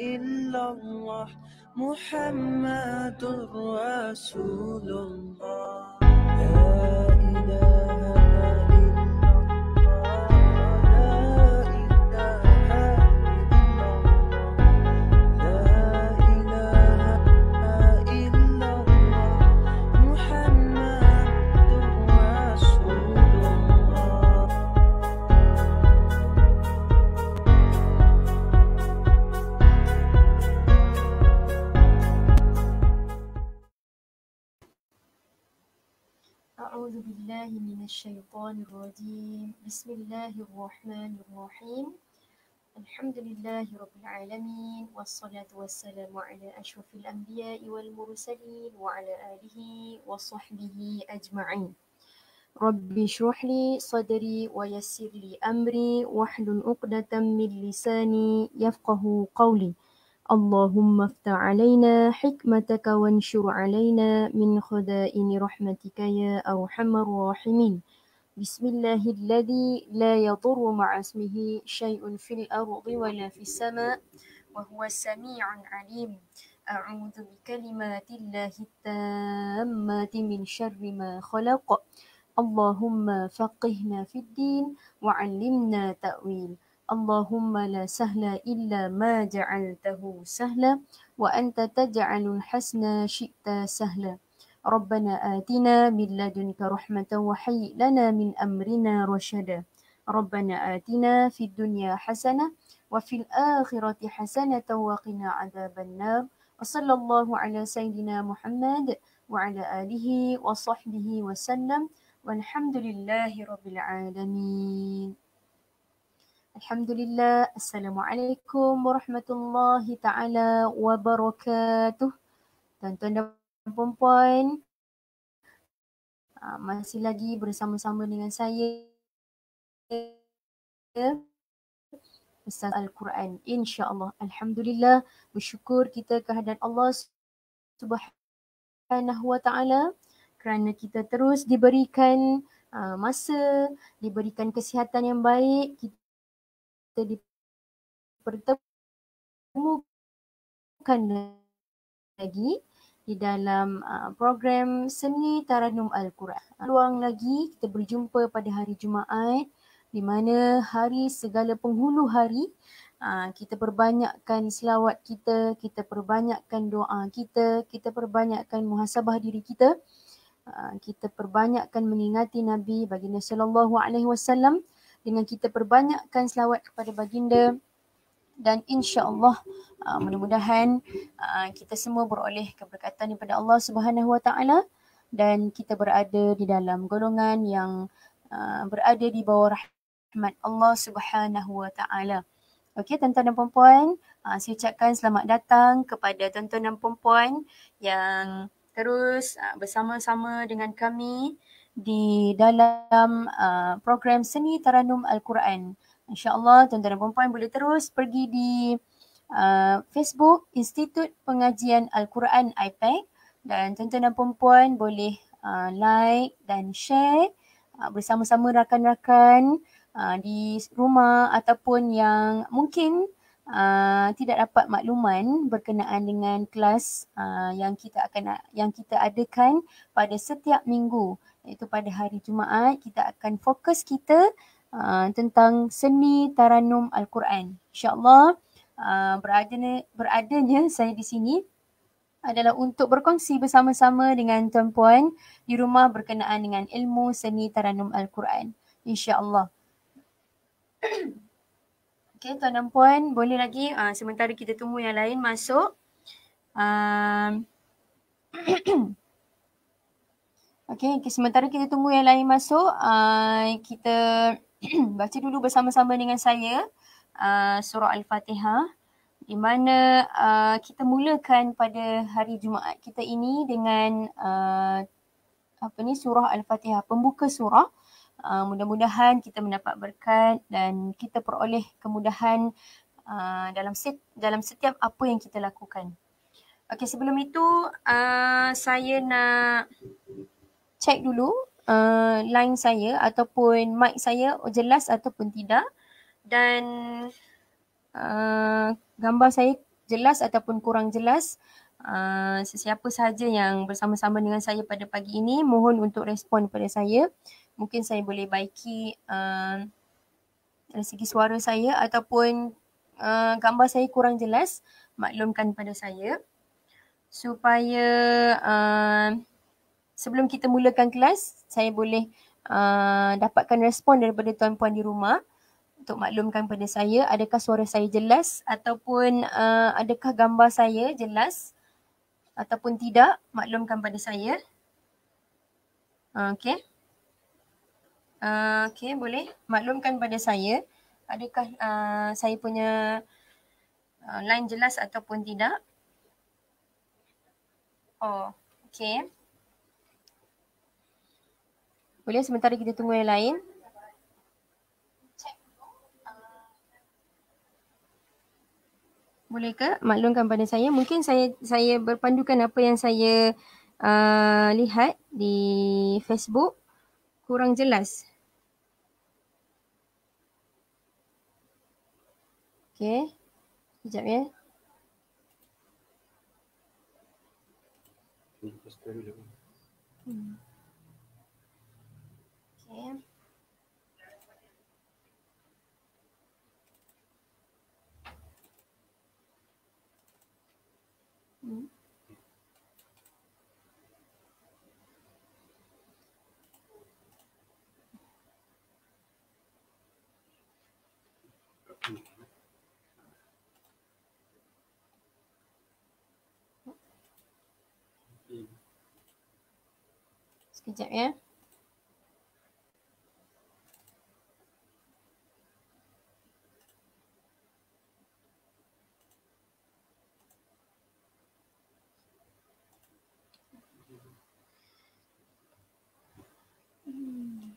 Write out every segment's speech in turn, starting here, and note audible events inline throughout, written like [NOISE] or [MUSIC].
إلا الله محمد رسول الله لا إله أعوذ بالله من الشيطان الرجيم بسم الله الرحمن الرحيم الحمد لله رب العالمين والصلاة والسلام على أشرف الأنبياء والمرسلين وعلى آله وصحبه أجمعين رب اشرح لي صدري ويسر لي أمري واحلل عقدة من لساني يفقه قولي اللهم افتح علينا حكمتك وانشر علينا من خدائن رحمتك يا أرحم الراحمين بسم الله الذي لا يضر مع اسمه شيء في الأرض ولا في السماء وهو السميع العليم أعوذ بكلمات الله التامات من شر ما خلق اللهم فقهنا في الدين وعلمنا تأويل اللهم لا سهل إلا ما جعلته سهلا وأنت تجعل الحسن شئت سهلا ربنا آتنا من لدنك رحمة وهيئ لنا من أمرنا رشدا ربنا آتنا في الدنيا حسنة وفي الآخرة حسنة وقنا عذاب النار وصلى الله على سيدنا محمد وعلى آله وصحبه وسلم والحمد لله رب العالمين Alhamdulillah. Assalamualaikum warahmatullahi taala wabarakatuh. Tuan-tuan dan puan ah, masih lagi bersama-sama dengan saya Ustaz Al-Quran. Insya-Allah. Alhamdulillah. Bersyukur kita kehadiran Allah Subhanahu wa taala kerana kita terus diberikan ah, masa, diberikan kesihatan yang baik, kita kita dipertemukan lagi di dalam uh, program Seni Taranum Al-Quran. Luang lagi kita berjumpa pada hari Jumaat di mana hari segala penghulu hari uh, kita perbanyakkan selawat kita, kita perbanyakkan doa kita, kita perbanyakkan muhasabah diri kita. Uh, kita perbanyakkan mengingati Nabi baginda sallallahu alaihi wasallam dengan kita perbanyakkan selawat kepada baginda dan insya-Allah uh, mudah-mudahan uh, kita semua beroleh keberkatan daripada Allah Subhanahu Wa Taala dan kita berada di dalam golongan yang uh, berada di bawah rahmat Allah Subhanahu Wa Taala. Okey tuan-tuan dan puan-puan, uh, saya ucapkan selamat datang kepada tuan-tuan dan puan-puan yang terus uh, bersama-sama dengan kami di dalam uh, program seni Taranum Al-Quran. InsyaAllah tuan-tuan dan puan boleh terus pergi di uh, Facebook Institut Pengajian Al-Quran IPEC dan tuan-tuan dan puan boleh uh, like dan share uh, bersama-sama rakan-rakan uh, di rumah ataupun yang mungkin Uh, tidak dapat makluman berkenaan dengan kelas uh, yang kita akan yang kita adakan pada setiap minggu iaitu pada hari Jumaat kita akan fokus kita uh, tentang seni Taranum Al-Quran. InsyaAllah uh, beradanya, beradanya saya di sini adalah untuk berkongsi bersama-sama dengan tuan-puan di rumah berkenaan dengan ilmu seni Taranum Al-Quran. InsyaAllah. [COUGHS] Okey tuan dan puan boleh lagi uh, sementara kita tunggu yang lain masuk. Um, [COUGHS] Okay, okay. sementara kita tunggu yang lain masuk, uh, kita [CLEARS THROAT] baca dulu bersama-sama dengan saya uh, surah Al-Fatihah di mana uh, kita mulakan pada hari Jumaat kita ini dengan uh, apa ni surah Al-Fatihah, pembuka surah. Uh, mudah-mudahan kita mendapat berkat dan kita peroleh kemudahan uh, dalam set, dalam setiap apa yang kita lakukan. Okay, sebelum itu uh, saya nak check dulu uh, line saya ataupun mic saya jelas ataupun tidak dan uh, gambar saya jelas ataupun kurang jelas uh, sesiapa sahaja yang bersama-sama dengan saya pada pagi ini mohon untuk respon pada saya mungkin saya boleh baiki uh, segi suara saya ataupun uh, gambar saya kurang jelas maklumkan pada saya supaya uh, sebelum kita mulakan kelas, saya boleh uh, dapatkan respon daripada tuan-puan di rumah untuk maklumkan kepada saya adakah suara saya jelas ataupun uh, adakah gambar saya jelas ataupun tidak, maklumkan kepada saya. Uh, okay. Uh, okay, boleh. Maklumkan kepada saya adakah uh, saya punya uh, line jelas ataupun tidak. Oh, okay. Boleh sementara kita tunggu yang lain. Boleh ke maklumkan pada saya? Mungkin saya saya berpandukan apa yang saya uh, lihat di Facebook kurang jelas. Okay. Sekejap ya. Hmm. Sekejap ya. Hmm.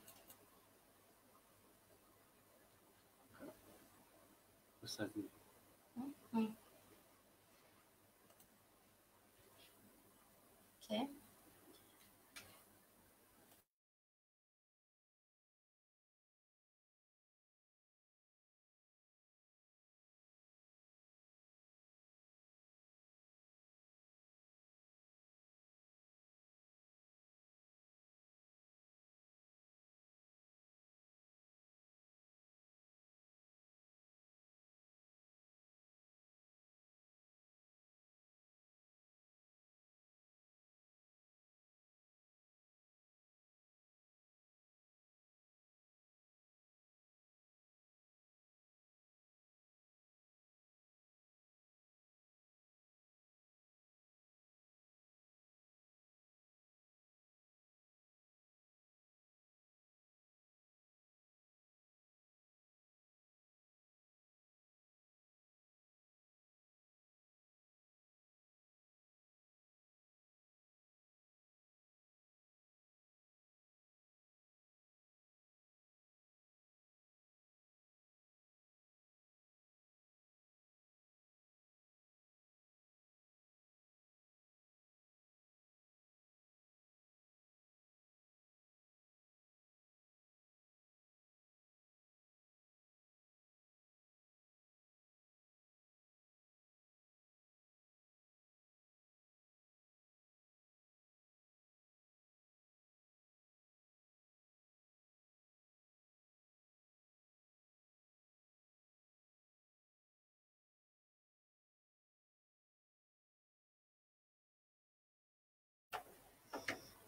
Hmm. Hmm. Okay.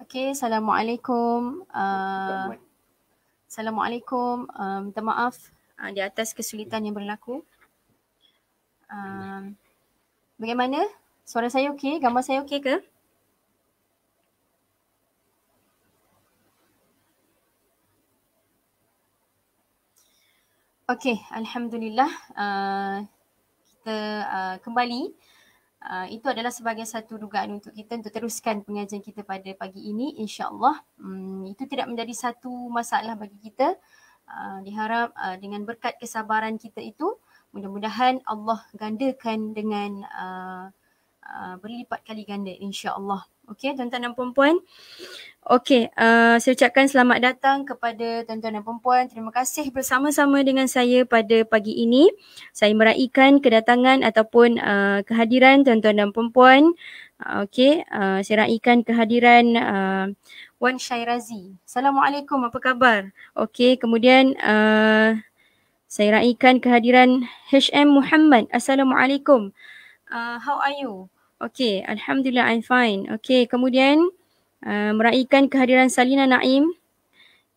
Okay, Assalamualaikum. Uh, Assalamualaikum. Uh, minta maaf uh, di atas kesulitan yang berlaku. Uh, bagaimana? Suara saya okey? Gambar saya okey ke? Okey, Alhamdulillah. Uh, kita uh, kembali. Uh, Ah, itu adalah sebagai satu dugaan untuk kita untuk teruskan pengajian kita pada pagi ini insyaallah hmm, itu tidak menjadi satu masalah bagi kita uh, diharap uh, dengan berkat kesabaran kita itu mudah-mudahan Allah gandakan dengan uh, uh, berlipat kali ganda insyaallah Okey, tuan-tuan dan puan-puan. Okey, uh, saya ucapkan selamat datang kepada tuan-tuan dan puan-puan. Terima kasih bersama-sama dengan saya pada pagi ini. Saya meraihkan kedatangan ataupun uh, kehadiran tuan-tuan dan puan-puan. Uh, okey, uh, saya raikan kehadiran uh, Wan Syairazi. Assalamualaikum, apa khabar? Okey, kemudian uh, saya raikan kehadiran HM Muhammad. Assalamualaikum. Uh, how are you? Okey, Alhamdulillah I'm fine. Okey, kemudian uh, meraihkan kehadiran Salina Naim.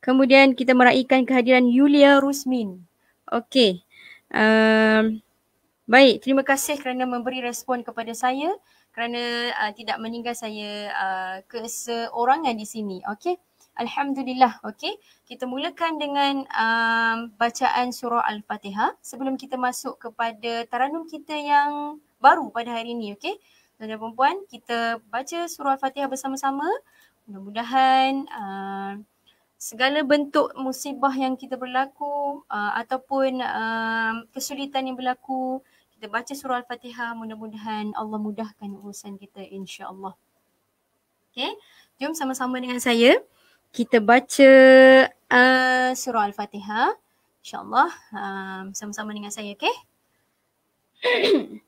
Kemudian kita meraihkan kehadiran Yulia Rusmin. Okey, Uh, baik, terima kasih kerana memberi respon kepada saya kerana uh, tidak meninggal saya uh, keseorangan di sini. Okey, Alhamdulillah. Okey, Kita mulakan dengan um, bacaan surah Al-Fatihah sebelum kita masuk kepada taranum kita yang baru pada hari ini. Okey tuan dan perempuan, kita baca surah Al-Fatihah bersama-sama. Mudah-mudahan uh, segala bentuk musibah yang kita berlaku uh, ataupun uh, kesulitan yang berlaku, kita baca surah Al-Fatihah. Mudah-mudahan Allah mudahkan urusan kita insya-Allah. Okay, jom sama-sama dengan saya kita baca uh, surah Al-Fatihah. InsyaAllah um, sama-sama dengan saya, okay? [COUGHS]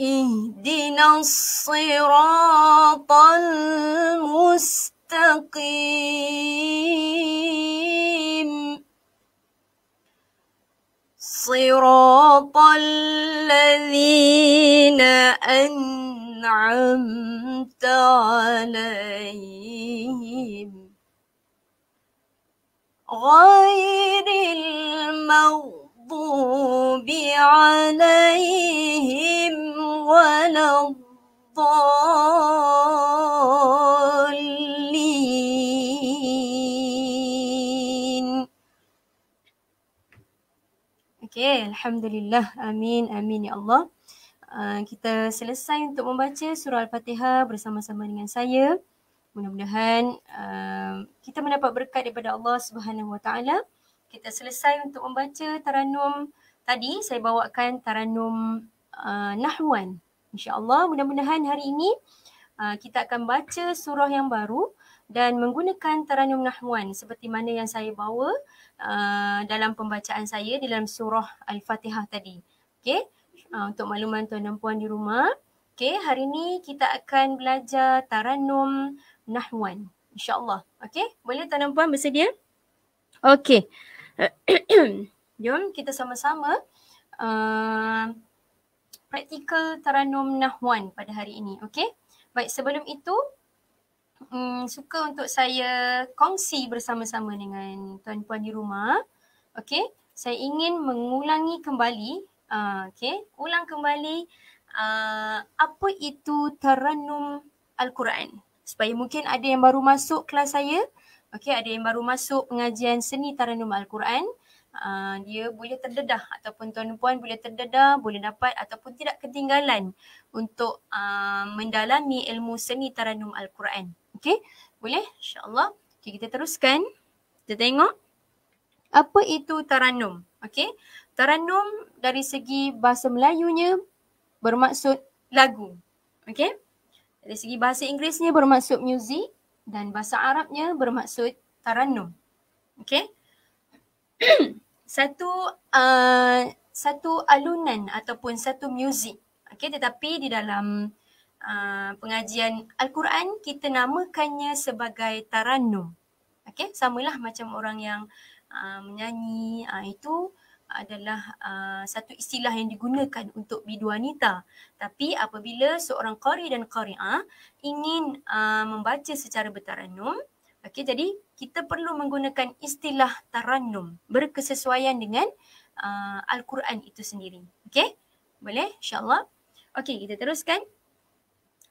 اهدنا الصراط المستقيم صراط الذين أنعمت عليهم غير المغضوب عليهم ولا Okay, Alhamdulillah. Amin, amin ya Allah. Uh, kita selesai untuk membaca surah Al-Fatihah bersama-sama dengan saya. Mudah-mudahan uh, kita mendapat berkat daripada Allah Subhanahu Wa Taala. Kita selesai untuk membaca taranum tadi saya bawakan taranum uh, ah, Nahwan InsyaAllah mudah-mudahan hari ini uh, kita akan baca surah yang baru dan menggunakan Taranum Nahwan seperti mana yang saya bawa uh, dalam pembacaan saya di dalam surah Al-Fatihah tadi. Okay? Uh, untuk makluman tuan dan puan di rumah, okay, hari ini kita akan belajar Taranum Nahwan. InsyaAllah. Okay? Boleh tuan dan puan bersedia? Okay. [CLEARS THROAT] Jom kita sama-sama uh, praktikal Taranum Nahwan pada hari ini. Okey. Baik, sebelum itu um, suka untuk saya kongsi bersama-sama dengan tuan-puan di rumah. Okey. Saya ingin mengulangi kembali uh, okey, ulang kembali uh, apa itu Taranum Al-Quran. Supaya mungkin ada yang baru masuk kelas saya. Okey, ada yang baru masuk pengajian seni Taranum Al-Quran. Ah, dia boleh terdedah ataupun tuan tuan boleh terdedah, boleh dapat ataupun tidak ketinggalan untuk uh, mendalami ilmu seni Taranum Al-Quran. Okey, boleh? InsyaAllah. Okay, kita teruskan. Kita tengok. Apa itu Taranum? Okey, Taranum dari segi bahasa Melayunya bermaksud lagu. Okey, dari segi bahasa Inggerisnya bermaksud muzik dan bahasa Arabnya bermaksud Taranum. Okey. [CLEARS THROAT] satu uh, satu alunan ataupun satu muzik. Okey tetapi di dalam uh, pengajian al-Quran kita namakannya sebagai tarannum. Okey samalah macam orang yang uh, menyanyi uh, itu adalah uh, satu istilah yang digunakan untuk bidu wanita. Tapi apabila seorang qari dan qari'ah ingin uh, membaca secara bertarannum, Okey jadi kita perlu menggunakan istilah tarannum berkesesuaian dengan uh, al-Quran itu sendiri. Okey? Boleh? insyaallah. allah Okey, kita teruskan.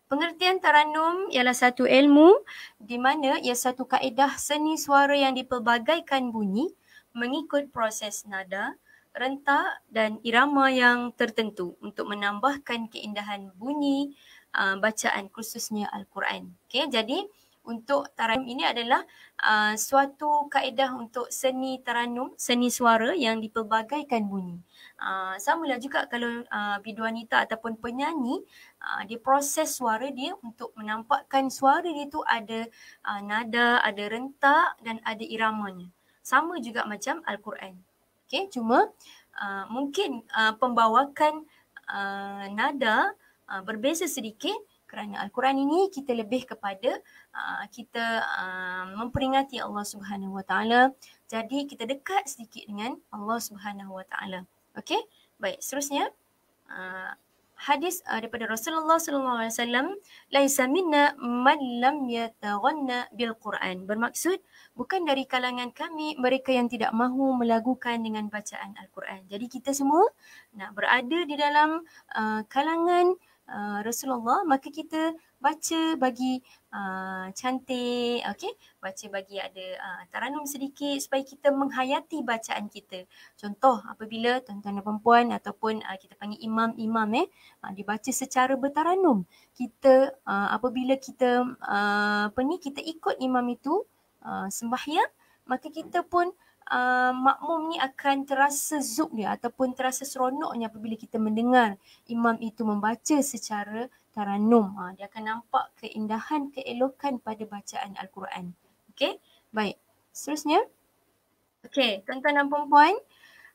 Pengertian tarannum ialah satu ilmu di mana ia satu kaedah seni suara yang dipelbagaikan bunyi mengikut proses nada, rentak dan irama yang tertentu untuk menambahkan keindahan bunyi uh, bacaan khususnya al-Quran. Okey, jadi untuk taranum ini adalah uh, suatu kaedah untuk seni taranum, seni suara yang dipelbagaikan bunyi. Uh, sama lah juga kalau uh, biduanita ataupun penyanyi, uh, dia proses suara dia untuk menampakkan suara dia tu ada uh, nada, ada rentak dan ada iramanya. Sama juga macam Al-Quran. Okay, cuma uh, mungkin uh, pembawakan uh, nada uh, berbeza sedikit kerana Al-Quran ini kita lebih kepada uh, kita uh, memperingati Allah Subhanahu Wa Taala. Jadi kita dekat sedikit dengan Allah Subhanahu Wa Taala. Okey? Baik, seterusnya uh, hadis uh, daripada Rasulullah Sallallahu Alaihi Wasallam, "Laisa minna man lam yataghanna bil Quran." Bermaksud bukan dari kalangan kami mereka yang tidak mahu melagukan dengan bacaan Al-Quran. Jadi kita semua nak berada di dalam uh, kalangan uh, Rasulullah maka kita baca bagi uh, cantik okey baca bagi ada uh, taranum sedikit supaya kita menghayati bacaan kita contoh apabila tuan-tuan dan puan-puan ataupun uh, kita panggil imam-imam eh uh, dibaca secara bertaranum kita uh, apabila kita uh, apa ni kita ikut imam itu uh, sembahyang maka kita pun uh, makmum ni akan terasa zuk dia ataupun terasa seronoknya apabila kita mendengar imam itu membaca secara taranum. Uh, ha, dia akan nampak keindahan, keelokan pada bacaan Al-Quran. Okey, baik. Seterusnya. Okey, tuan-tuan dan puan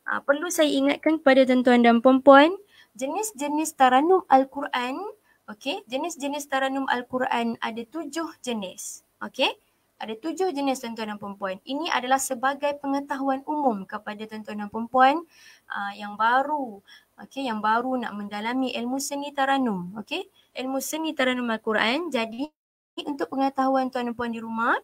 Uh, perlu saya ingatkan kepada tuan-tuan dan puan jenis-jenis taranum Al-Quran Okey, jenis-jenis taranum Al-Quran ada tujuh jenis. Okey, ada tujuh jenis tuan-tuan dan perempuan. Ini adalah sebagai pengetahuan umum kepada tuan-tuan dan perempuan uh, yang baru okay? yang baru nak mendalami ilmu seni taranum, okay? Ilmu seni taranum Al-Quran. Jadi untuk pengetahuan tuan dan puan di rumah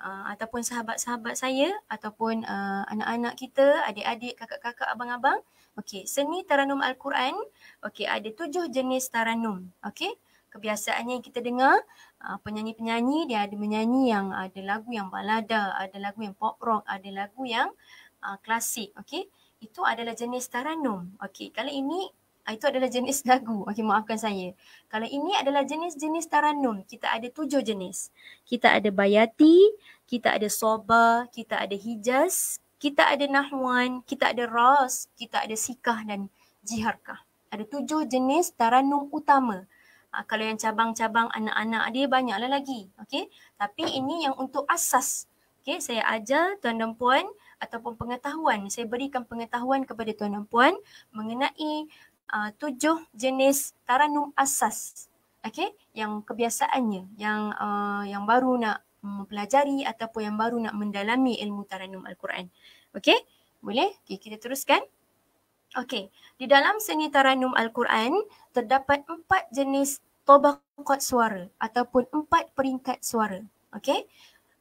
uh, ataupun sahabat-sahabat saya ataupun uh, anak-anak kita, adik-adik, kakak-kakak, abang-abang, okey, seni taranum Al-Quran, okey, ada tujuh jenis taranum, okey? Kebiasaannya yang kita dengar Ah, penyanyi-penyanyi dia ada menyanyi yang ada lagu yang balada, ada lagu yang pop rock, ada lagu yang uh, klasik. Okey. Itu adalah jenis taranum. Okey. Kalau ini ah, itu adalah jenis [LAUGHS] lagu. Okey, maafkan saya. Kalau ini adalah jenis-jenis taranum. Kita ada tujuh jenis. Kita ada bayati, kita ada soba, kita ada hijaz, kita ada nahwan, kita ada ras, kita ada sikah dan jiharkah. Ada tujuh jenis taranum utama. Ha, kalau yang cabang-cabang anak-anak dia banyaklah lagi. Okey. Tapi ini yang untuk asas. Okey, saya ajar tuan dan puan ataupun pengetahuan. Saya berikan pengetahuan kepada tuan dan puan mengenai uh, tujuh jenis taranum asas. Okey, yang kebiasaannya yang uh, yang baru nak mempelajari ataupun yang baru nak mendalami ilmu taranum al-Quran. Okey? Boleh? Okey, kita teruskan. Okey, di dalam seni taranum Al-Quran terdapat empat jenis tobaqat suara ataupun empat peringkat suara. Okey?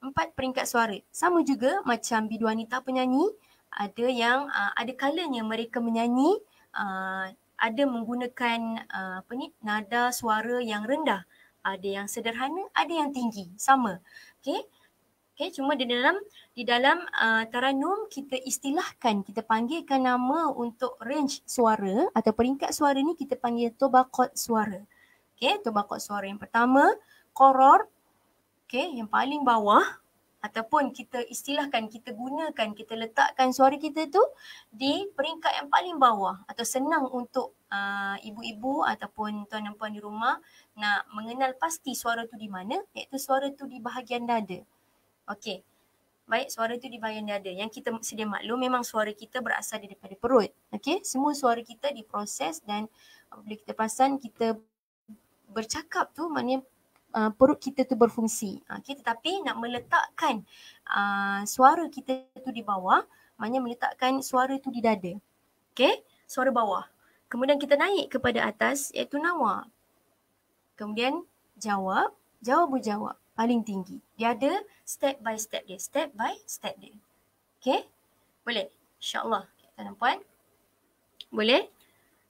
Empat peringkat suara. Sama juga macam bidu wanita penyanyi, ada yang uh, ada kalanya mereka menyanyi uh, ada menggunakan uh, apa ni nada suara yang rendah, ada yang sederhana, ada yang tinggi. Sama. Okey? Okay, cuma di dalam di dalam uh, taranum kita istilahkan, kita panggilkan nama untuk range suara atau peringkat suara ni kita panggil tobakot suara. Okay, tobakot suara yang pertama, koror. Okay, yang paling bawah ataupun kita istilahkan, kita gunakan, kita letakkan suara kita tu di peringkat yang paling bawah atau senang untuk uh, ibu-ibu ataupun tuan dan puan di rumah nak mengenal pasti suara tu di mana iaitu suara tu di bahagian dada. Okey. Baik, suara itu dibayang dia ada. Yang kita sedia maklum memang suara kita berasal daripada perut. Okey, semua suara kita diproses dan apabila uh, kita perasan kita bercakap tu maknanya Uh, perut kita tu berfungsi. Okey, tetapi nak meletakkan uh, suara kita tu di bawah, maknanya meletakkan suara tu di dada. Okey, suara bawah. Kemudian kita naik kepada atas iaitu nawa. Kemudian jawab, jawab berjawab paling tinggi. Dia ada step by step dia. Step by step dia. Okay? Boleh? InsyaAllah. Tuan dan puan. Boleh?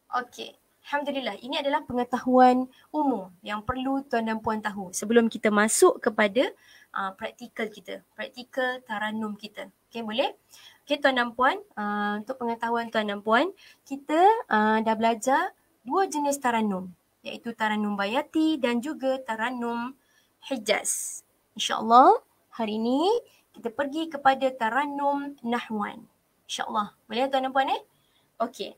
Okay. Alhamdulillah. Ini adalah pengetahuan umum yang perlu tuan dan puan tahu sebelum kita masuk kepada uh, praktikal kita. Praktikal taranum kita. Okay? Boleh? Okay tuan dan puan. Uh, untuk pengetahuan tuan dan puan, kita uh, dah belajar dua jenis taranum iaitu taranum bayati dan juga taranum hijaz. InsyaAllah hari ini kita pergi kepada Taranum Nahwan. InsyaAllah. Boleh ya, tuan dan puan eh? Okey.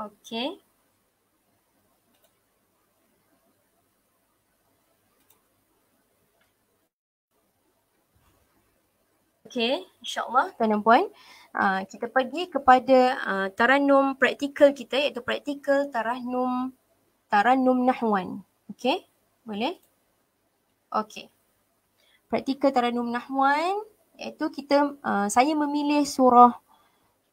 Okey. Okay, insyaAllah tuan dan puan. Uh, kita pergi kepada uh, ah, taranum praktikal kita iaitu praktikal taranum taranum nahwan. Okay, boleh? Okay. Praktikal taranum nahwan iaitu kita, uh, saya memilih surah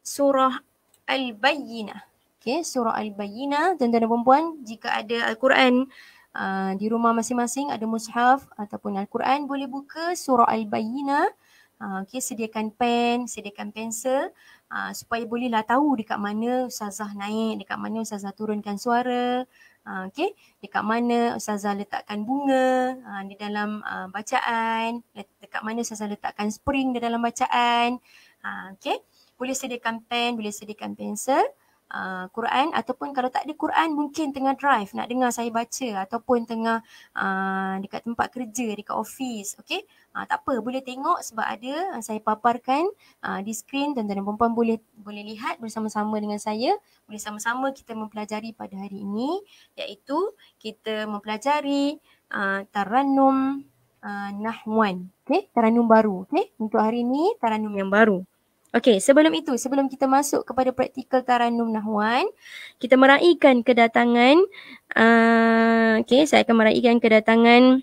surah Al-Bayyinah. Okay, surah Al-Bayyinah. tuan dan puan-puan, jika ada Al-Quran uh, di rumah masing-masing, ada mushaf ataupun Al-Quran, boleh buka surah Al-Bayyinah. Ah, okay, sediakan pen, sediakan pensel uh, supaya bolehlah tahu dekat mana Ustazah naik, dekat mana Ustazah turunkan suara. Uh, Okey, dekat mana Ustazah letakkan bunga uh, di dalam uh, bacaan, dekat mana Ustazah letakkan spring di dalam bacaan. Uh, Okey, boleh sediakan pen, boleh sediakan pensel uh, Quran ataupun kalau tak ada Quran mungkin tengah drive nak dengar saya baca ataupun tengah uh, dekat tempat kerja dekat office okey uh, tak apa boleh tengok sebab ada uh, saya paparkan uh, di skrin dan dan puan boleh boleh lihat bersama-sama dengan saya boleh sama-sama kita mempelajari pada hari ini iaitu kita mempelajari uh, tarannum uh, nahwan okey taranum baru okey untuk hari ini taranum yang baru Okey, sebelum itu, sebelum kita masuk kepada praktikal Taranum Nahwan, kita meraihkan kedatangan, uh, okey, saya akan meraihkan kedatangan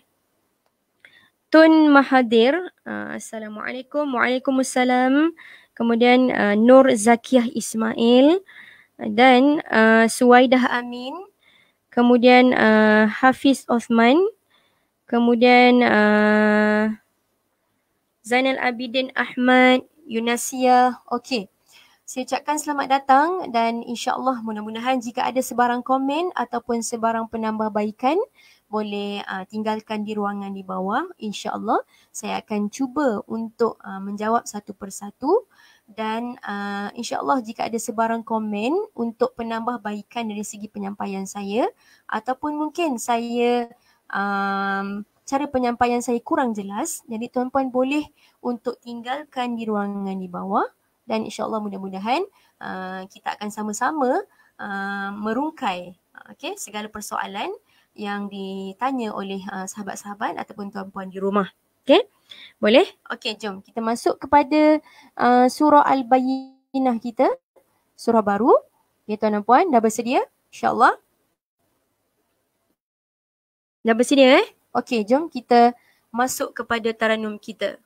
Tun Mahadir, Uh, Assalamualaikum. Waalaikumsalam. Kemudian uh, Nur Zakiah Ismail uh, dan uh, Suwaidah Amin. Kemudian uh, Hafiz Osman. Kemudian uh, Zainal Abidin Ahmad. Yunasia. Okey. Saya ucapkan selamat datang dan insyaAllah mudah-mudahan jika ada sebarang komen ataupun sebarang penambahbaikan boleh uh, tinggalkan di ruangan di bawah. InsyaAllah saya akan cuba untuk uh, menjawab satu persatu dan uh, insyaAllah jika ada sebarang komen untuk penambahbaikan dari segi penyampaian saya ataupun mungkin saya um, cara penyampaian saya kurang jelas. Jadi tuan-puan boleh untuk tinggalkan di ruangan di bawah dan insya-Allah mudah-mudahan uh, kita akan sama-sama uh, merungkai uh, okey segala persoalan yang ditanya oleh uh, sahabat-sahabat ataupun tuan-puan di rumah. okay, Boleh? Okey, jom kita masuk kepada uh, surah Al-Bayyinah kita. Surah baru. Ya tuan dan puan, dah bersedia? InsyaAllah. Dah bersedia eh? Okey, jom kita masuk kepada taranum kita.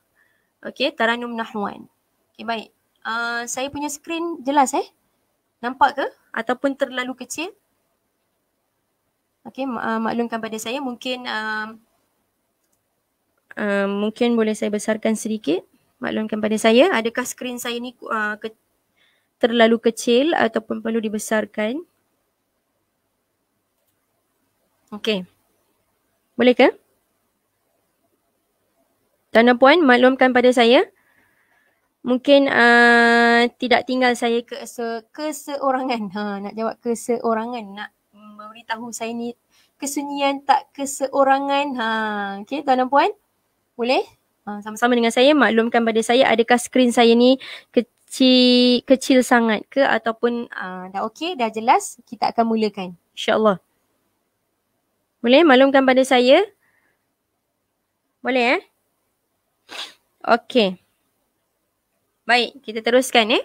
Okey, taranum nahwan. Okey, baik. Uh, saya punya skrin jelas eh? Nampak ke? Ataupun terlalu kecil? Okey, uh, maklumkan pada saya. Mungkin uh, uh, mungkin boleh saya besarkan sedikit. Maklumkan pada saya. Adakah skrin saya ni uh, ke- terlalu kecil ataupun perlu dibesarkan? Okey. Boleh ke? Tuan dan puan, maklumkan pada saya. Mungkin uh, tidak tinggal saya ke kese, keseorangan. Ha, nak jawab keseorangan. Nak memberitahu saya ni kesunyian tak keseorangan. Ha, okay, tuan dan puan. Boleh? Ha, sama-sama dengan saya. Maklumkan pada saya adakah skrin saya ni kecil, kecil sangat ke ataupun uh, dah okey, dah jelas. Kita akan mulakan. InsyaAllah. Boleh maklumkan pada saya? Boleh eh? Okey. Baik, kita teruskan eh.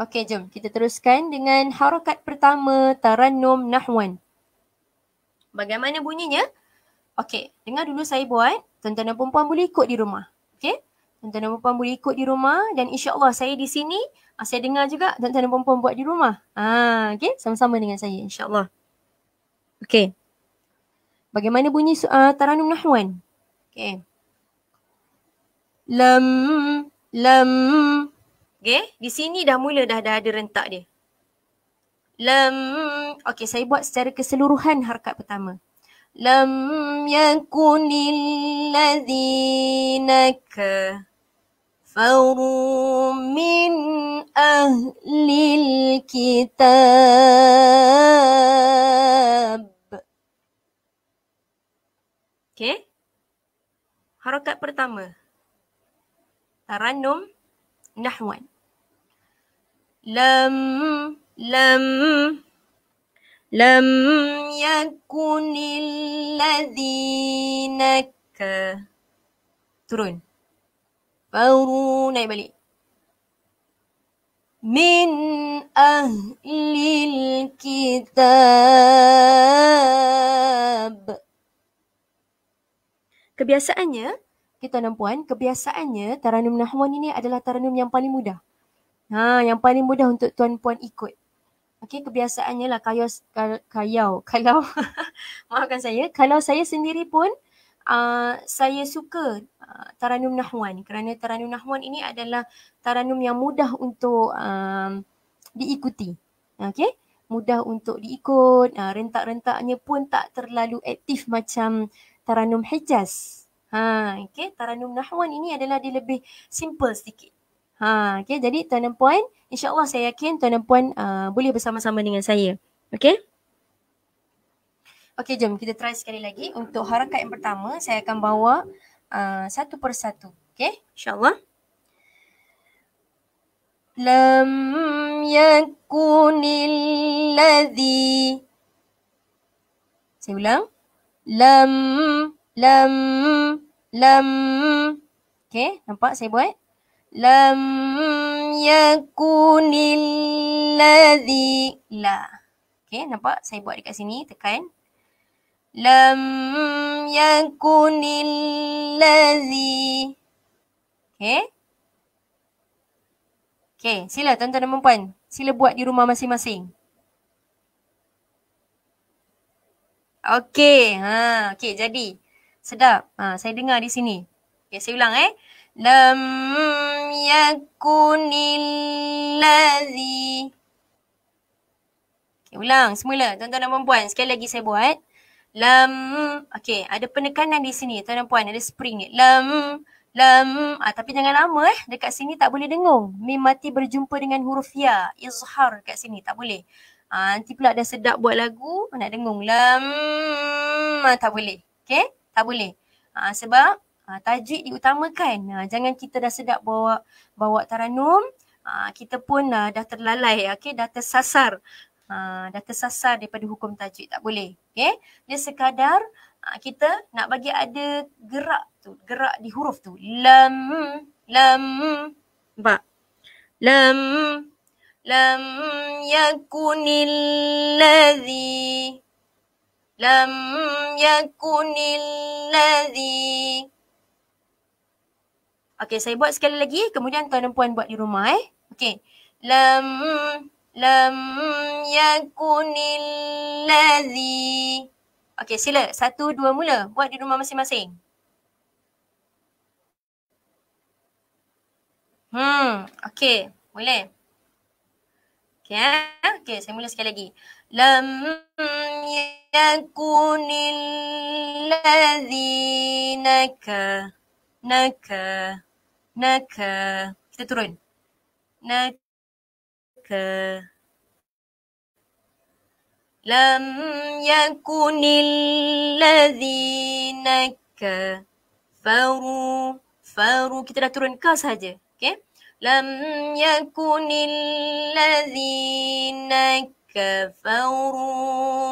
Okey, jom kita teruskan dengan harakat pertama Tarannum Nahwan. Bagaimana bunyinya? Okey, dengar dulu saya buat. Tuan-tuan dan puan-puan boleh ikut di rumah. Okey? Tuan-tuan dan puan-puan boleh ikut di rumah dan insya-Allah saya di sini ah, saya dengar juga tuan-tuan dan puan-puan buat di rumah. Ah, okey, sama-sama dengan saya insya-Allah. Okay. Bagaimana bunyi uh, taranum nahwan? Okay. Lam, lam. Okay, di sini dah mula dah, dah ada rentak dia. Lam, okay saya buat secara keseluruhan harkat pertama. Lam yakunil ladhina ka fawru min ahlil kitab. Okey. Harakat pertama. ranum nahwan. Lam lam lam yakunil ladhinaka. Turun. Baru naik balik. Min ahlil kitab kebiasaannya kita dan puan kebiasaannya taranum nahwan ini adalah taranum yang paling mudah ha yang paling mudah untuk tuan puan ikut okey kebiasaannya lah kayau kayau [LAUGHS] kalau maafkan saya kalau saya sendiri pun uh, saya suka uh, taranum nahwan kerana taranum nahwan ini adalah taranum yang mudah untuk uh, diikuti okey mudah untuk diikut uh, rentak-rentaknya pun tak terlalu aktif macam Taranum Hijaz. Ha, okay. Taranum Nahwan ini adalah dia lebih simple sedikit. Ha, okay. Jadi tuan dan puan, insyaAllah saya yakin tuan dan puan uh, boleh bersama-sama dengan saya. Okay. Okay, jom kita try sekali lagi. Untuk harakat yang pertama, saya akan bawa uh, satu per satu. Okay, insyaAllah. Lam yakunil ladhi. Saya ulang. Lam, lam, lam, okey nampak saya buat lam yakunil ladzi la okey nampak saya buat dekat sini tekan lam yakunil ladzi okey okey sila tuan-tuan dan puan sila buat di rumah masing-masing Okey. Ha, okey jadi. Sedap. Ha, saya dengar di sini. Okey, saya ulang eh. Lam yakunillazi. Okey, ulang semula tuan-tuan dan puan Sekali lagi saya buat. Lam. Okey, ada penekanan di sini tuan dan puan. Ada spring. Lam. Lam. Ah, ha, tapi jangan lama eh. Dekat sini tak boleh dengung. Mim mati berjumpa dengan huruf ya. Izhar dekat sini. Tak boleh. Ha, nanti pula dah sedap buat lagu, nak dengung. Lama, hmm, ah, tak boleh. Okay? Tak boleh. Ha, sebab ha, tajwid diutamakan. Ha, jangan kita dah sedap bawa bawa taranum, ha, kita pun ha, dah terlalai, okay? dah tersasar. Ha, dah tersasar daripada hukum tajwid. Tak boleh. Okay? Dia sekadar ha, kita nak bagi ada gerak tu, gerak di huruf tu. Lam, lam. Nampak? Lam, لم يكن الذي لم يكن الذي Okey, saya buat sekali lagi. Kemudian tuan dan puan buat di rumah eh. Okey. Lam lam yakunil ladzi. Okey, sila. Satu, dua mula. Buat di rumah masing-masing. Hmm, okey. Boleh. Okay, eh? okay saya mula sekali lagi. Lam yakunil naka naka naka. Kita turun. Naka. Lam yakunil naka. Faru, faru. Kita dah turun ke saja. Okay. لم يكن الذين كفروا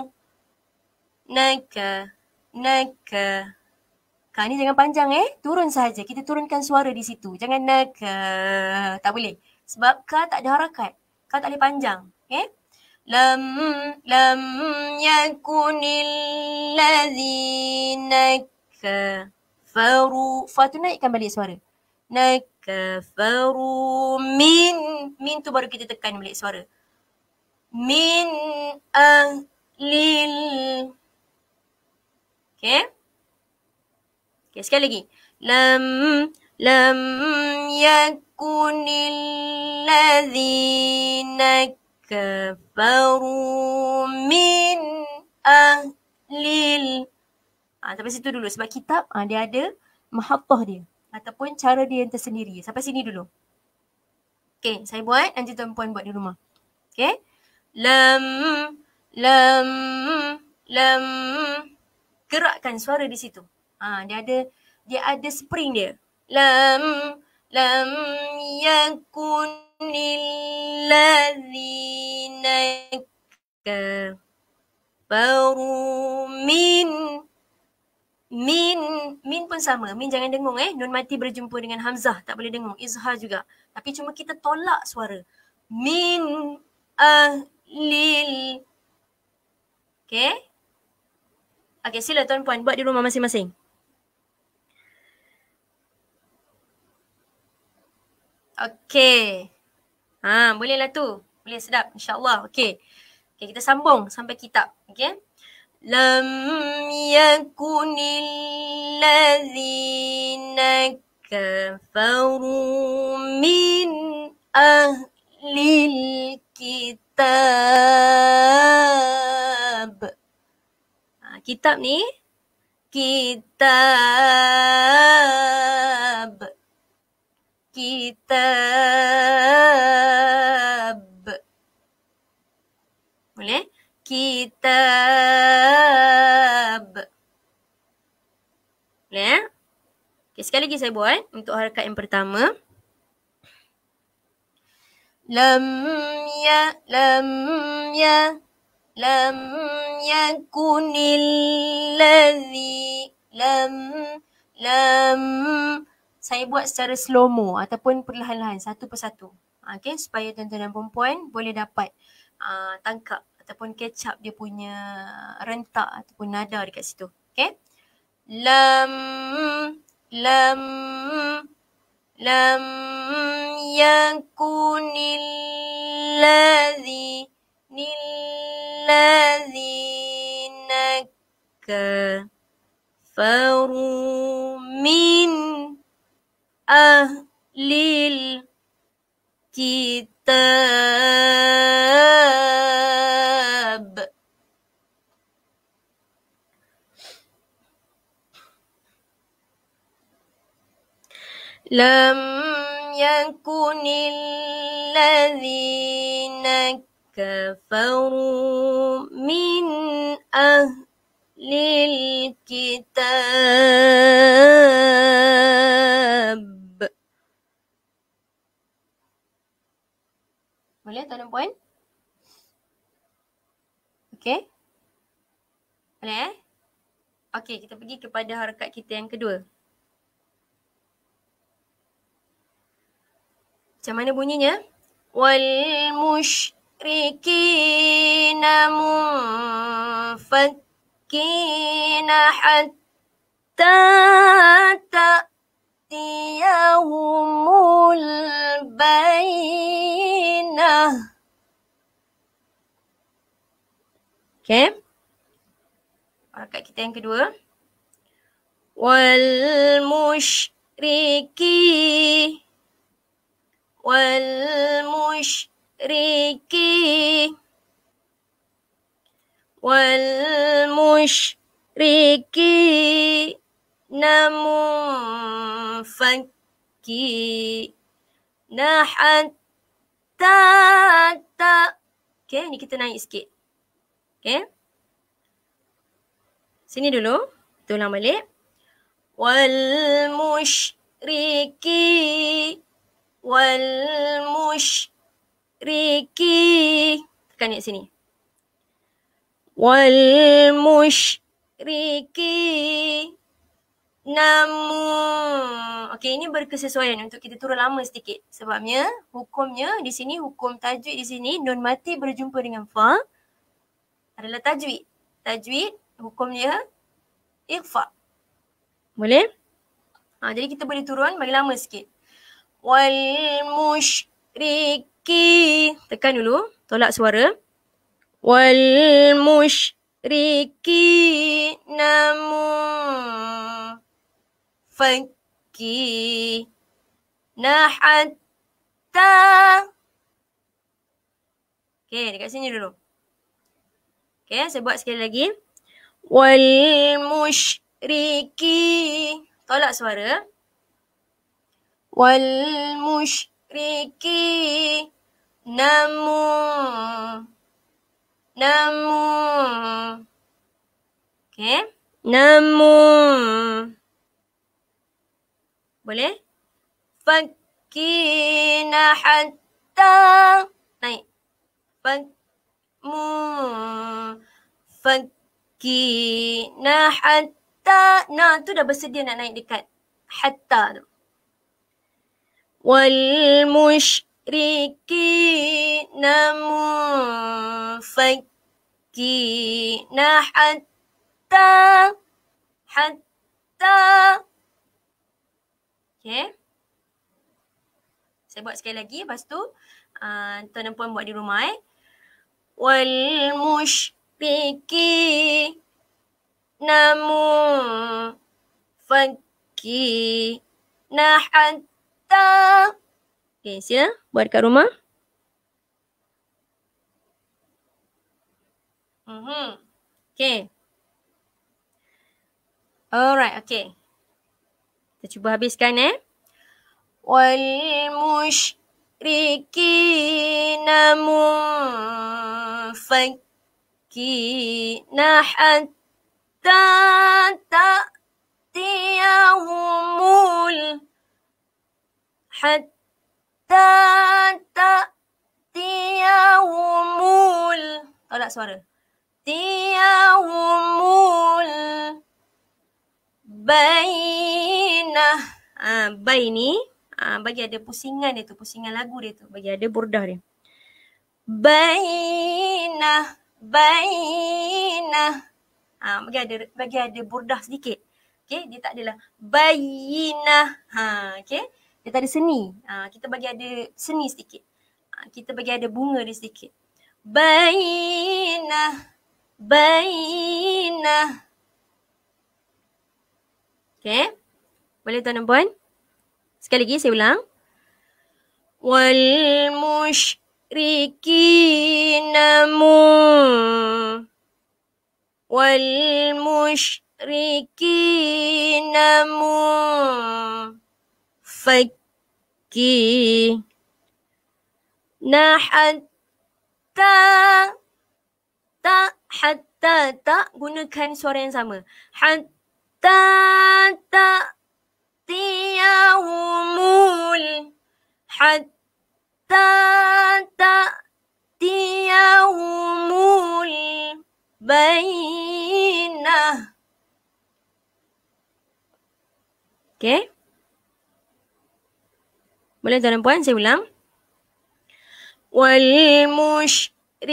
نك نك Kak ni jangan panjang eh. Turun sahaja. Kita turunkan suara di situ. Jangan nak. Tak boleh. Sebab Kak tak ada harakat. Kak tak boleh panjang. Eh? Lam lam yakunil ladhinaka faru. Fa naikkan balik suara. Nak kafaru min min tu baru kita tekan balik suara min ahlil okay? okey sekali lagi lam lam yakunil ladzina kafaru min ahlil ah ha, sampai situ dulu sebab kitab ha, dia ada mahattah dia ataupun cara dia yang tersendiri. Sampai sini dulu. Okay, saya buat. Nanti tuan-puan buat di rumah. Okay. Lam, lam, lam. Gerakkan suara di situ. Ha, dia ada dia ada spring dia. Lam lam yakunil ladzina kafaru min Min, min pun sama. Min jangan dengung eh. Nun mati berjumpa dengan Hamzah. Tak boleh dengung. Izhar juga. Tapi cuma kita tolak suara. Min ahlil. Eh, okay. Okay sila tuan puan. Buat di rumah masing-masing. Okay. Ha, bolehlah tu. Boleh sedap. InsyaAllah. Okay. Okay kita sambung sampai kitab. Okay. لم يكن الذين كفروا من أهل الكتاب كتاب ني كتاب كتاب boleh kitab. Ya. Yeah. Okay, sekali lagi saya buat untuk harakat yang pertama. Lam ya, lam ya, lam yakunil ladhi, lam, lam. Saya buat secara slow-mo ataupun perlahan-lahan satu persatu. Okay, supaya tuan-tuan dan perempuan boleh dapat uh, tangkap ataupun catch up dia punya rentak ataupun nada dekat situ. Okay. Lam, lam, lam yang kunilazi, nilazi naka faru min ahlil kitab. لم يكن الذين كفروا من أهل الكتاب boleh tuan puan okey boleh eh okey kita pergi kepada harakat kita yang kedua Macam mana bunyinya? Wal musyrikin munfakin hatta ta'tiyahumul bayinah. Okay. Rakat kita yang kedua. Wal musyrikin والمشركين والمشركين منفكين حتى تا Okay, ni kita naik sikit. Okay. Sini dulu. Tulang balik. Wal Wal Mushriki, ni sini. Wal Mushriki, namu. Okay ini berkesesuaian untuk kita turun lama sedikit Sebabnya hukumnya di sini Hukum tajwid di sini Nun mati berjumpa dengan fa Adalah tajwid Tajwid hukumnya ikhfa Boleh? Ha, jadi kita boleh turun bagi lama sikit wal Mushriki tekan dulu tolak suara wal musyriki namu faki nahatta okey dekat sini dulu okey saya buat sekali lagi wal Mushriki tolak suara والمشركين نمو نمو okay. نمو بولي فكينا حتى ناي فكمو فكينا حتى نا تو دا بسدينا ناي دكات حتى دو والمشركين منفكين حتى حتى Okay. Saya buat sekali lagi lepas tu uh, tuan dan puan buat di rumah eh. Wal mushriki namu fakki kita. Okay, sila buat kat rumah. Mm-hmm. Okay. Alright, okay. Kita cuba habiskan eh. Wal musyrikin munfakin hatta Ta- ta- ta- Hatta تأتيهم ال oh, لا سوري تأتيهم ال ah بين ni ah bagi ada pusingan dia tu pusingan lagu dia tu bagi ada burdah dia بين بين ah bagi ada bagi ada burdah sedikit okay, dia tak adalah Bayinah, ha okey dia tak ada seni. Uh, kita bagi ada seni sedikit. Uh, kita bagi ada bunga dia sedikit. Bainah, bainah. Okay. Boleh tuan dan puan? Sekali lagi saya ulang. Wal musyrikina mu. Wal musyrikina فكي نا حتى تا حتى تا gunakan suara yang sama حتى تا تياومول حتى تا تياومول بينه Okay. Boleh tuan puan saya ulang. Wal mushrikinamu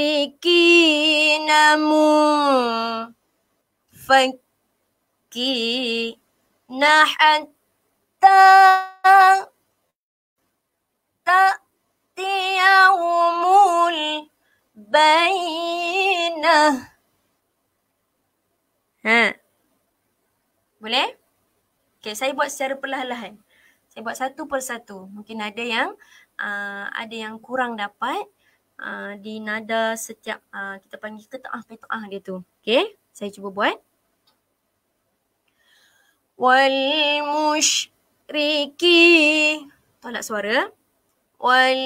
faki nahatta ta'tiyahumul bayinah. Ha. Boleh? Okay, saya buat secara perlahan-lahan. Saya buat satu per satu. Mungkin ada yang uh, ada yang kurang dapat uh, di nada setiap uh, kita panggil ketaah petaah dia tu. Okay. Saya cuba buat. Wal mushriki. Tolak suara. Wal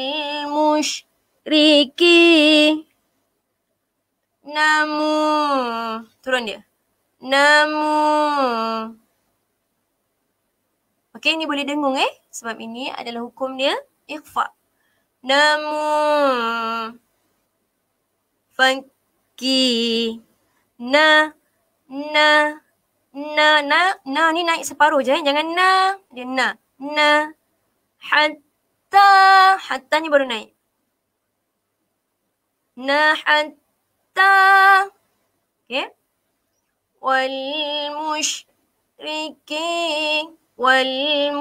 mushriki. Namu. Turun dia. Namu. Okey, ni boleh dengung eh. Sebab ini adalah hukum dia ikhfa. Namun fanki na na na na na ni naik separuh je eh. Jangan na, dia na. Na hatta hatta ni baru naik. Na hatta. Okey. Wal musyrikin. والمشركين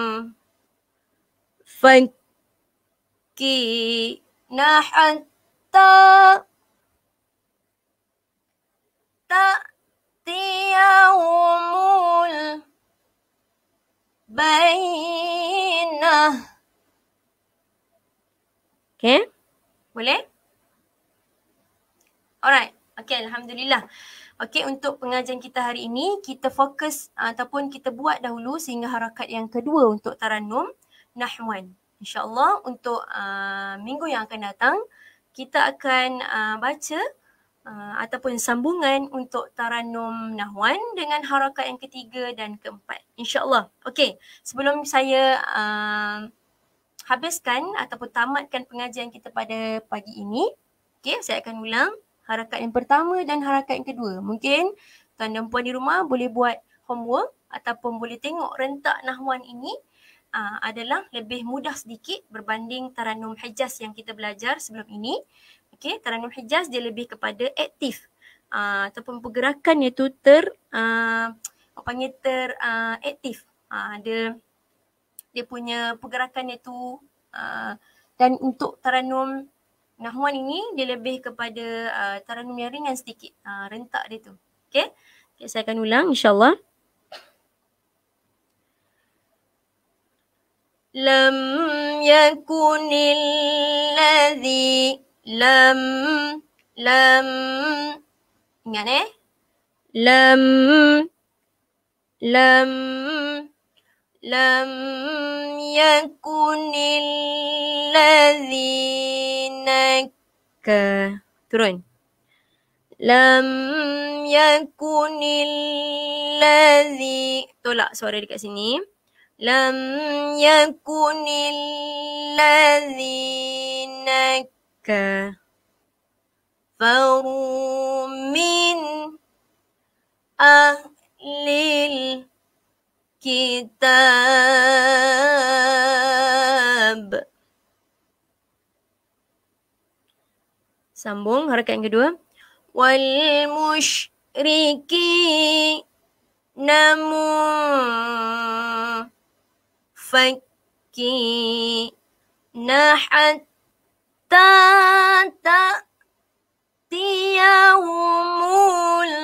منفكين حتى تأتيهم البينة Okay. Boleh? Alright. Okay. Alhamdulillah. Okey untuk pengajian kita hari ini kita fokus ataupun kita buat dahulu sehingga harakat yang kedua untuk taranum nahwan. Insyaallah untuk uh, minggu yang akan datang kita akan uh, baca uh, ataupun sambungan untuk taranum nahwan dengan harakat yang ketiga dan keempat. Insyaallah. Okey, sebelum saya uh, habiskan ataupun tamatkan pengajian kita pada pagi ini, okey saya akan ulang harakat yang pertama dan harakat yang kedua. Mungkin tuan dan puan di rumah boleh buat homework ataupun boleh tengok rentak nahwan ini uh, adalah lebih mudah sedikit berbanding Taranum Hijaz yang kita belajar sebelum ini. Okey, Taranum Hijaz dia lebih kepada aktif uh, ataupun pergerakan iaitu ter uh, apa panggil ter uh, aktif. Uh, dia dia punya pergerakan iaitu uh, dan untuk Taranum Nahwan ini dia lebih kepada uh, taranum yang ringan sedikit. Uh, rentak dia tu. Okay. okay saya akan ulang insyaAllah. Lam yakunil ladhi lam lam ingat eh lam lam لم يكن الذين ك ترون لم يكن الذي تولق سوري dekat sini لم يكن الذين ك فروا من أهل آه kitab. Sambung harakat yang kedua. Wal musyriki namu fakki nahatta ta tiyahumul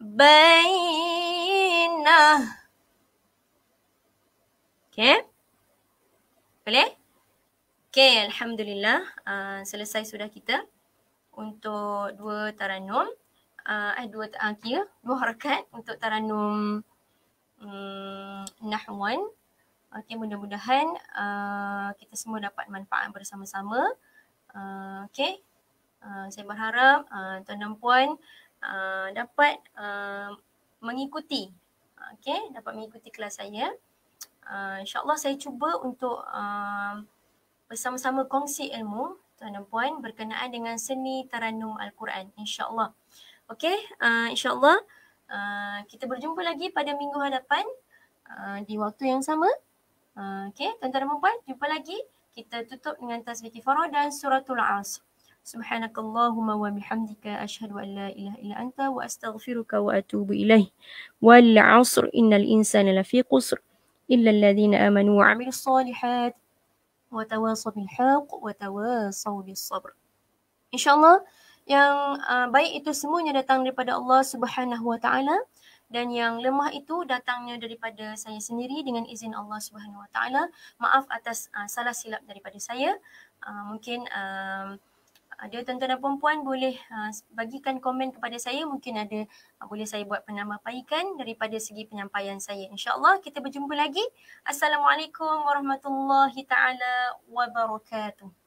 bayinah. Okay. Boleh? Okay, Alhamdulillah. Uh, selesai sudah kita untuk dua taranum. Uh, ah, eh, dua terakhir. Ah, dua harakat untuk taranum um, hmm, Nahwan. Okay, mudah-mudahan uh, kita semua dapat manfaat bersama-sama. Uh, okay. Uh, saya berharap uh, tuan dan puan uh, dapat uh, mengikuti. Okay, dapat mengikuti kelas saya uh, insyaAllah saya cuba untuk uh, bersama-sama kongsi ilmu tuan dan puan berkenaan dengan seni Taranum Al-Quran insyaAllah. okay, uh, ah, insyaAllah uh, kita berjumpa lagi pada minggu hadapan uh, di waktu yang sama. Uh, Okey, tuan-tuan dan puan, jumpa lagi. Kita tutup dengan tasbih kifarah dan suratul asr. Subhanakallahumma wa bihamdika ashhadu an la ilaha illa anta wa astaghfiruka wa atubu ilaihi Wal 'asr innal insana lafi qusr. إلا الذين آمنوا وعملوا الصالحات وتواصوا بالحق وتواصوا بالصبر إن شاء الله yang uh, baik itu semuanya datang daripada Allah Subhanahu Wa Taala dan yang lemah itu datangnya daripada saya sendiri dengan izin Allah Subhanahu Wa Taala maaf atas uh, salah silap daripada saya uh, mungkin uh, ada ah, tuan-tuan dan puan-puan boleh ah, bagikan komen kepada saya mungkin ada ah, boleh saya buat penambahbaikan daripada segi penyampaian saya insyaallah kita berjumpa lagi assalamualaikum warahmatullahi taala wabarakatuh